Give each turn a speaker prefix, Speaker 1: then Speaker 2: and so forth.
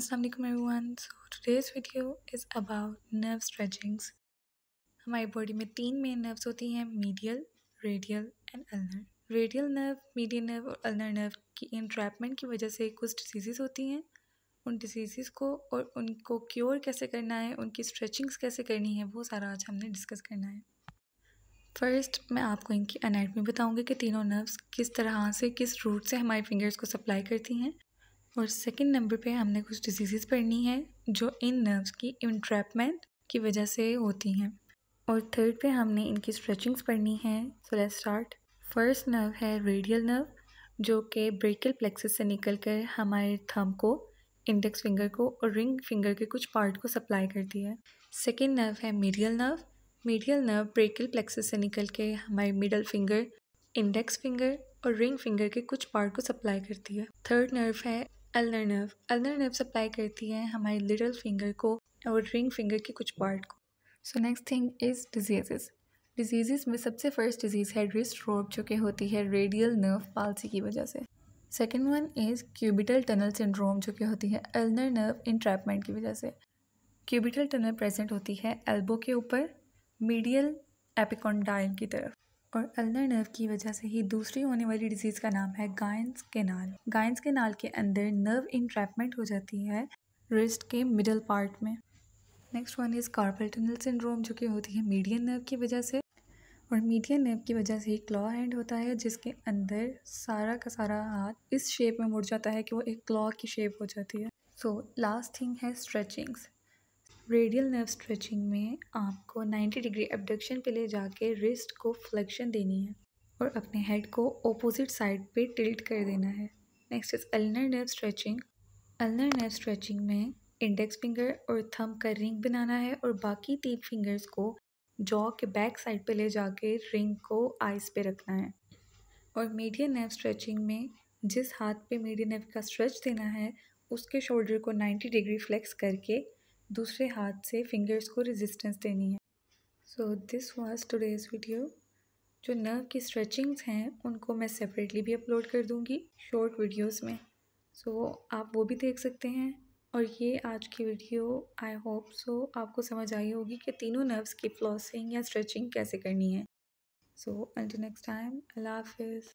Speaker 1: Assalamualaikum everyone. So today's video is about nerve stretchings हमारी body में तीन main nerves होती हैं medial radial and ulnar radial nerve medial nerve और ulnar nerve की entrapment की वजह से कुछ डिजीज़ होती हैं उन डिजीज़ को और उनको क्योर कैसे करना है उनकी स्ट्रेचिंग्स कैसे करनी है वो सारा आज हमने डिस्कस करना है फर्स्ट मैं आपको इनकी अनाटमी बताऊंगी कि तीनों नर्व्स किस तरह से किस रूट से हमारे फिंगर्स को सप्लाई करती हैं और सेकेंड नंबर पे हमने कुछ डिजीज़ पढ़नी है जो इन नर्व्स की इंट्रैपमेंट की वजह से होती हैं और थर्ड पे हमने इनकी स्ट्रेचिंग्स पढ़नी है so let's start first nerve है रेडियल नर्व जो कि ब्रेकल प्लेक्सस से निकलकर हमारे थम को इंडेक्स फिंगर को और रिंग फिंगर के कुछ पार्ट को सप्लाई करती है सेकेंड नर्व है medial nerve medial nerve brachial plexus से निकल के हमारे मिडल फिंगर इंडेक्स फिंगर और रिंग फिंगर के कुछ पार्ट को सप्लाई करती है थर्ड नर्व है ulnar nerve ulnar nerve supply करती है हमारे लिटल फिंगर को और रिंग फिंगर के कुछ पार्ट को so next thing is disease disease में सबसे फर्स्ट डिजीज़ है रिस्ट रोड जो कि होती है रेडियल नर्व पालसी की वजह से second one is cubital tunnel syndrome जो कि होती है अल्नर नर्व इंट्रैपमेंट की वजह से क्यूबिटल टनल प्रेजेंट होती है एल्बो के ऊपर मीडियल एपिकॉन्डाइल की तरफ और अल्नर नर्व की वजह से ही दूसरी होने वाली डिजीज़ का नाम है गायंस केनाल गायंस केनाल के अंदर नर्व इंट्रैपमेंट हो जाती है रिस्ट के मिडल पार्ट में next one is carpal tunnel syndrome जो कि होती है मीडियन नर्व की वजह से और मीडियन नर्व की वजह से ही क्लॉ हैंड होता है जिसके अंदर सारा का सारा हाथ इस शेप में मुड़ जाता है कि वो एक क्लॉ की शेप हो जाती है सो लास्ट थिंग है स्ट्रेचिंग्स रेडियल नर्व स्ट्रेचिंग में आपको 90 डिग्री एबडक्शन पे ले जाके रिस्ट को फ्लेक्शन देनी है और अपने हेड को ऑपोजिट साइड पे टिल्ट कर देना है next is ulnar nerve stretching ulnar nerve stretching में इंडेक्स फिंगर और थंब का रिंग बनाना है और बाकी तीन फिंगर्स को जॉ के बैक साइड पे ले जाके रिंग को आइस पे रखना है और मीडियम नेव स्ट्रेचिंग में जिस हाथ पे मीडियम नेव का स्ट्रेच देना है उसके शोल्डर को 90 डिग्री फ्लेक्स करके दूसरे हाथ से फिंगर्स को रेजिस्टेंस देनी है so this was today's video जो नर्व की स्ट्रेचिंग्स हैं उनको मैं सेपरेटली भी अपलोड कर दूँगी शॉर्ट वीडियोस में सो so, आप वो भी देख सकते हैं और ये आज की वीडियो आई होप सो आपको समझ आई होगी कि तीनों नर्व्स की फ्लॉसिंग या स्ट्रेचिंग कैसे करनी है सो अंटिल नेक्स्ट टाइम अल्लाह हाफिज़